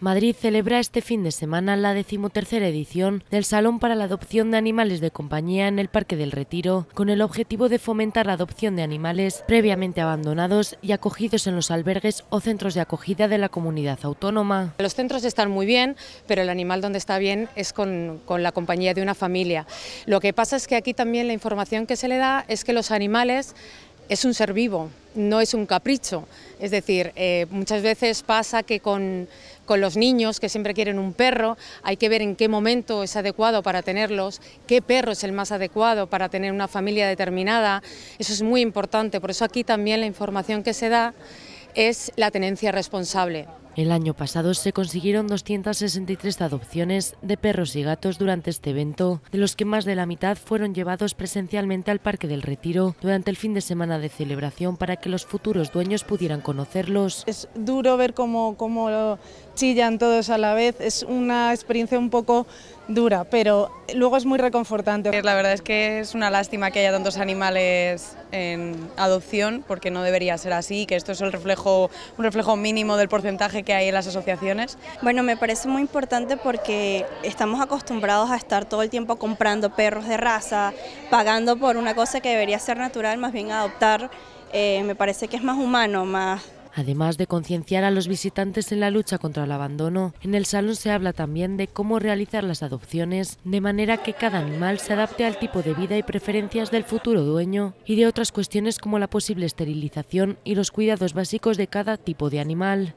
Madrid celebra este fin de semana la decimotercera edición del Salón para la Adopción de Animales de Compañía en el Parque del Retiro, con el objetivo de fomentar la adopción de animales previamente abandonados y acogidos en los albergues o centros de acogida de la comunidad autónoma. Los centros están muy bien, pero el animal donde está bien es con, la compañía de una familia. Lo que pasa es que aquí también la información que se le da es que los animales es un ser vivo, no es un capricho. Es decir, eh, muchas veces pasa que con, los niños que siempre quieren un perro, hay que ver en qué momento es adecuado para tenerlos, qué perro es el más adecuado para tener una familia determinada. Eso es muy importante, por eso aquí también la información que se da es la tenencia responsable. El año pasado se consiguieron 263 adopciones de perros y gatos durante este evento, de los que más de la mitad fueron llevados presencialmente al Parque del Retiro durante el fin de semana de celebración para que los futuros dueños pudieran conocerlos. Es duro ver cómo, chillan todos a la vez, es una experiencia un poco dura, pero luego es muy reconfortante. La verdad es que es una lástima que haya tantos animales en adopción, porque no debería ser así, que esto es el reflejo, un reflejo mínimo del porcentaje que hay en las asociaciones? Bueno, me parece muy importante porque estamos acostumbrados a estar todo el tiempo comprando perros de raza, pagando por una cosa que debería ser natural, más bien adoptar, eh, me parece que es más humano, más Además de concienciar a los visitantes en la lucha contra el abandono, en el salón se habla también de cómo realizar las adopciones de manera que cada animal se adapte al tipo de vida y preferencias del futuro dueño y de otras cuestiones como la posible esterilización y los cuidados básicos de cada tipo de animal.